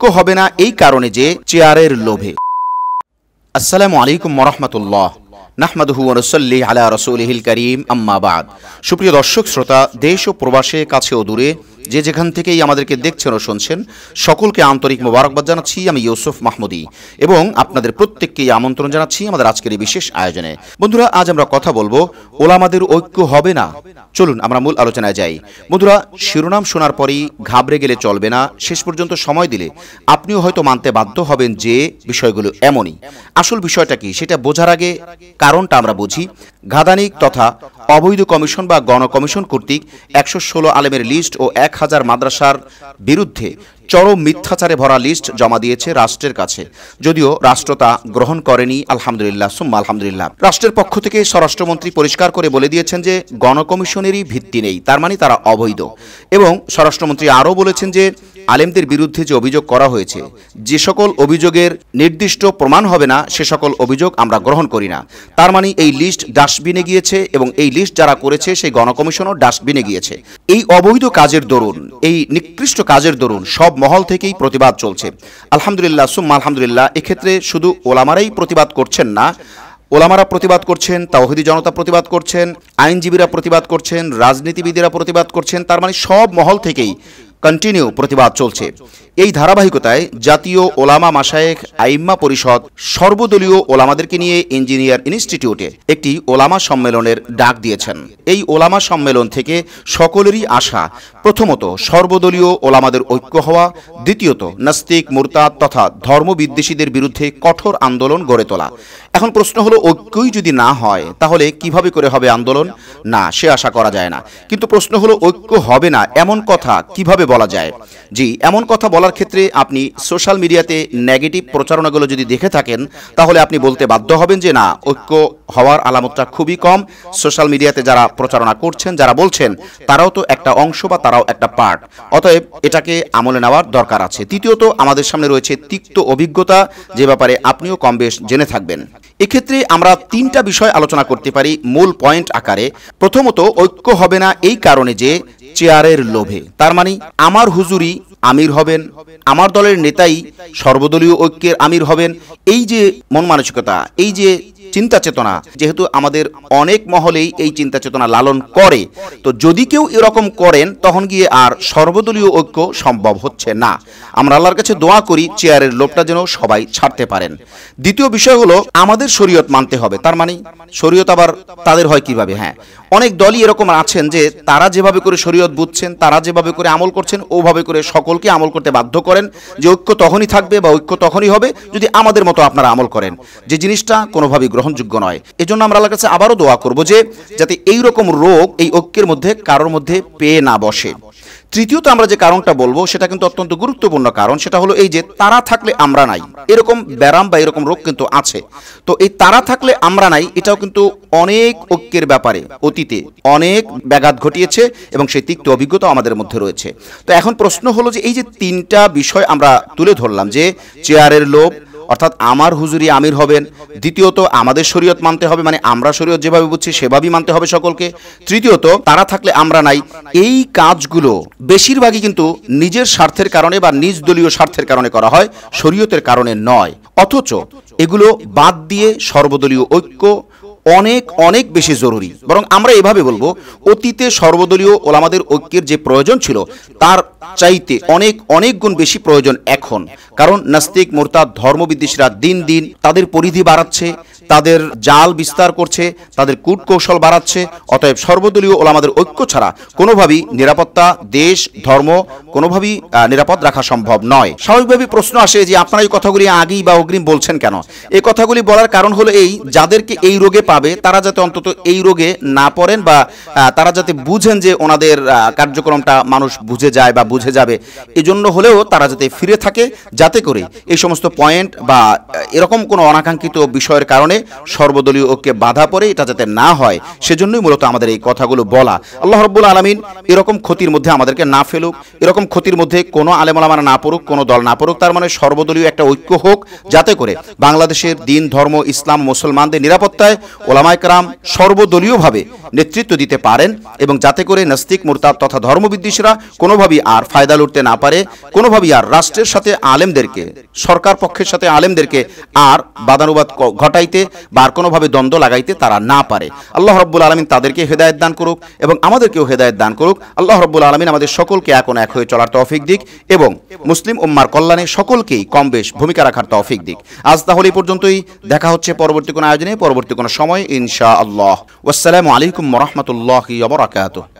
ঐক্য হবে না এই কারণে যে চেয়ারের লোভে আসসালামু আলাইকুম মরহমতুল্লাহ নাহমাদহু ওনসল্লি আলা রসুলহিল করিম আম্মাবাদ সুপ্রিয় দর্শক শ্রোতা দেশ ও প্রবাসে কাছে ও দূরে যে যেখান থেকেই আমাদেরকে দেখছেন ও শুনছেন সকলকে আন্তরিক মোবারকবাদ জানাচ্ছি আমি ইউসুফ মাহমুদি এবং আপনাদের প্রত্যেককেই আমন্ত্রণ জানাচ্ছি আমাদের আজকের এই বিশেষ আয়োজনে বন্ধুরা আজ আমরা কথা বলবো ওলামাদের ঐক্য হবে না চলুন আমরা মূল আলোচনায় যাই বন্ধুরা শিরোনাম শোনার পরই ঘাবড়ে গেলে চলবে না শেষ পর্যন্ত সময় দিলে আপনিও হয়তো মানতে বাধ্য হবেন যে বিষয়গুলো এমনই আসল বিষয়টা কি সেটা বোঝার আগে কারণটা আমরা বুঝি ঘাদানিক তথা অবৈধ কমিশন বা গণকমিশন কর্তৃক একশো ষোলো আলেমের লিস্ট ও এক হাজার মাদ্রাসার বিরুদ্ধে চরম মিথ্যাচারে ভরা লিস্ট জমা দিয়েছে রাষ্ট্রের কাছে যদিও রাষ্ট্র তা গ্রহণ করেনি আলহামদুলিল্লাহ সুম্মা আলহামদুলিল্লাহ রাষ্ট্রের পক্ষ থেকে স্বরাষ্ট্রমন্ত্রী পরিষ্কার করে বলে দিয়েছেন যে গণকমিশনেরই ভিত্তি নেই তার মানে তারা অবৈধ এবং স্বরাষ্ট্রমন্ত্রী আরও বলেছেন যে আলেমদের বিরুদ্ধে যে অভিযোগ করা হয়েছে যে সকল অভিযোগের নির্দিষ্ট প্রমাণ হবে না সে সকল অভিযোগ আমরা গ্রহণ করি না তার মানে এই লিস্ট ডাস্টবিনে গিয়েছে এবং এই লিস্ট যারা করেছে সেই গণকমিশনও ডাস্টবিনে গিয়েছে এই অবৈধ কাজের দরুন এই নিকৃষ্ট কাজের দরুন সব মহল থেকেই প্রতিবাদ চলছে আলহামদুলিল্লাহ সুম্মা আলহামদুলিল্লাহ এক্ষেত্রে শুধু ওলামারাই প্রতিবাদ করছেন না ওলামারা প্রতিবাদ করছেন তাওহিদি জনতা প্রতিবাদ করছেন আইনজীবীরা প্রতিবাদ করছেন রাজনীতিবিদেরা প্রতিবাদ করছেন তার মানে সব মহল থেকেই কন্টিনিউ প্রতিবাদ চলছে এই ধারাবাহিকতায় জাতীয় ওলামা মাসায়েক আইম্মা পরিষদ সর্বদলীয় ওলামাদেরকে নিয়ে ইঞ্জিনিয়ার ইনস্টিটিউটে একটি ওলামা সম্মেলনের ডাক দিয়েছেন এই ওলামা সম্মেলন থেকে সকলেরই আশা প্রথমত সর্বদলীয় ওলামাদের ঐক্য হওয়া দ্বিতীয়ত নাস্তিক মুরতাদ তথা ধর্মবিদ্বেষীদের বিরুদ্ধে কঠোর আন্দোলন গড়ে তোলা এখন প্রশ্ন হলো ঐক্যই যদি না হয় তাহলে কিভাবে করে হবে আন্দোলন না সে আশা করা যায় না কিন্তু প্রশ্ন হলো ঐক্য হবে না এমন কথা কিভাবে বলা যায় জি এমন কথা বলার ক্ষেত্রে আপনি সোশ্যাল মিডিয়াতে নেগেটিভ প্রচারণাগুলো যদি দেখে থাকেন তাহলে আপনি বলতে বাধ্য হবেন যে না ঐক্য হওয়ার আলামতটা খুবই কম সোশ্যাল মিডিয়াতে যারা প্রচারণা করছেন যারা বলছেন তারাও তো একটা অংশ বা তারাও একটা পার্ট অতএব এটাকে আমলে নেওয়ার দরকার আছে তৃতীয়ত আমাদের সামনে রয়েছে তিক্ত অভিজ্ঞতা যে ব্যাপারে আপনিও কম বেশ জেনে থাকবেন এক্ষেত্রে আমরা তিনটা বিষয় আলোচনা করতে পারি মূল পয়েন্ট আকারে প্রথমত ঐক্য হবে না এই কারণে যে চেয়ারের লোভে তার মানে আমার হুজুরি আমির হবেন আমার দলের নেতাই সর্বদলীয় ঐক্যের আমির হবেন এই যে মন মানসিকতা এই যে চিন্তা চেতনা যেহেতু আমাদের অনেক মহলেই এই চিন্তা চেতনা লালন করে তো যদি কেউ এরকম করেন তখন গিয়ে আর সর্বদলীয় ঐক্য সম্ভব হচ্ছে না আমরা আল্লাহর কাছে দোয়া করি চেয়ারের লোভটা যেন সবাই ছাড়তে পারেন দ্বিতীয় বিষয় হলো আমাদের শরীয়ত মানতে হবে তার মানে শরীয়ত আবার তাদের হয় কিভাবে হ্যাঁ অনেক দলই এরকম আছেন যে তারা যেভাবে করে শরীয়ত বুঝছেন তারা যেভাবে করে আমল করছেন ওভাবে করে সকলকে আমল করতে বাধ্য করেন যে ঐক্য তখনই থাকবে বা ঐক্য তখনই হবে যদি আমাদের মতো আপনারা আমল করেন যে জিনিসটা কোনোভাবেই গ্রহণযোগ্য নয় এজন্য আমরা আল্লাহর কাছে আবারও দোয়া করব যে যাতে এই রকম রোগ এই ঐক্যের মধ্যে কারোর মধ্যে পেয়ে না বসে তৃতীয়ত আমরা যে কারণটা বলবো সেটা কিন্তু অত্যন্ত গুরুত্বপূর্ণ কারণ সেটা হলো এই যে তারা থাকলে আমরা নাই এরকম ব্যারাম বা এরকম রোগ কিন্তু আছে তো এই তারা থাকলে আমরা নাই এটাও কিন্তু অনেক ঐক্যের ব্যাপারে অতীতে অনেক ব্যাঘাত ঘটিয়েছে এবং সেই তিক্ত অভিজ্ঞতা আমাদের মধ্যে রয়েছে তো এখন প্রশ্ন হলো যে এই যে তিনটা বিষয় আমরা তুলে ধরলাম যে চেয়ারের লোভ অর্থাৎ আমার হুজুরি আমির হবেন দ্বিতীয়ত আমাদের শরীয়ত মানতে হবে মানে আমরা শরীয়ত যেভাবে বুঝছি সেভাবেই মানতে হবে সকলকে তৃতীয়ত তারা থাকলে আমরা নাই এই কাজগুলো বেশিরভাগই কিন্তু নিজের স্বার্থের কারণে বা নিজ দলীয় স্বার্থের কারণে করা হয় শরীয়তের কারণে নয় অথচ এগুলো বাদ দিয়ে সর্বদলীয় ঐক্য অনেক অনেক বেশি জরুরি বরং আমরা এভাবে বলবো অতীতে সর্বদলীয় ওলামাদের ঐক্যের যে প্রয়োজন ছিল তার চাইতে অনেক অনেক গুণ বেশি প্রয়োজন এখন কারণ নাস্তিক মোরতাদ ধর্মবিদ্বেষীরা দিন দিন তাদের পরিধি বাড়াচ্ছে তাদের জাল বিস্তার করছে তাদের কূটকৌশল বাড়াচ্ছে অতএব সর্বদলীয় ওলামাদের ঐক্য ছাড়া কোনোভাবেই নিরাপত্তা দেশ ধর্ম কোনোভাবেই নিরাপদ রাখা সম্ভব নয় স্বাভাবিকভাবে প্রশ্ন আসে যে আপনারা এই কথাগুলি আগেই বা অগ্রিম বলছেন কেন এই কথাগুলি বলার কারণ হলো এই যাদেরকে এই রোগে পাবে তারা যাতে অন্তত এই রোগে না পড়েন বা তারা যাতে বুঝেন যে ওনাদের কার্যক্রমটা মানুষ বুঝে যায় বা বুঝে যাবে এজন্য হলেও তারা যাতে ফিরে থাকে যাতে করে এই সমস্ত পয়েন্ট বা এরকম কোনো অনাকাঙ্ক্ষিত বিষয়ের কারণে সর্বদলীয় ঐক্যে বাধা পড়ে এটা যাতে না হয় সেজন্যই মূলত আমাদের এই কথাগুলো বলা আল্লাহ রব্বুল আলমিন এরকম ক্ষতির মধ্যে আমাদেরকে না ফেলুক এরকম ক্ষতির মধ্যে কোনো আলেমলামারা না পড়ুক কোনো দল না পড়ুক তার মানে সর্বদলীয় একটা ঐক্য হোক যাতে করে বাংলাদেশের দিন ধর্ম ইসলাম মুসলমানদের নিরাপত্তায় ওলামায়করাম সর্বদলীয়ভাবে নেতৃত্ব দিতে পারেন এবং যাতে করে নাস্তিক মোরতাদ তথা ধর্মবিদ্বেষীরা কোনোভাবেই আর ফায়দা লুটতে না পারে কোনোভাবেই আর রাষ্ট্রের সাথে আলেমদেরকে সরকার পক্ষের সাথে আলেমদেরকে আর বাদানুবাদ ঘটাইতে করতে বা আর কোনোভাবে দ্বন্দ্ব লাগাইতে তারা না পারে আল্লাহ রব্বুল আলমিন তাদেরকে হেদায়ত দান করুক এবং আমাদেরকেও হেদায়ত দান করুক আল্লাহ রব্বুল আলমিন আমাদের সকলকে এখন এক হয়ে চলার তৌফিক দিক এবং মুসলিম উম্মার কল্যাণে সকলকেই কম বেশ ভূমিকা রাখার তৌফিক দিক আজ তাহলে এই পর্যন্তই দেখা হচ্ছে পরবর্তী কোনো আয়োজনে পরবর্তী কোনো সময় ইনশা আল্লাহ ওয়াসালামু আলাইকুম রহমতুল্লাহ বরাকাতুহ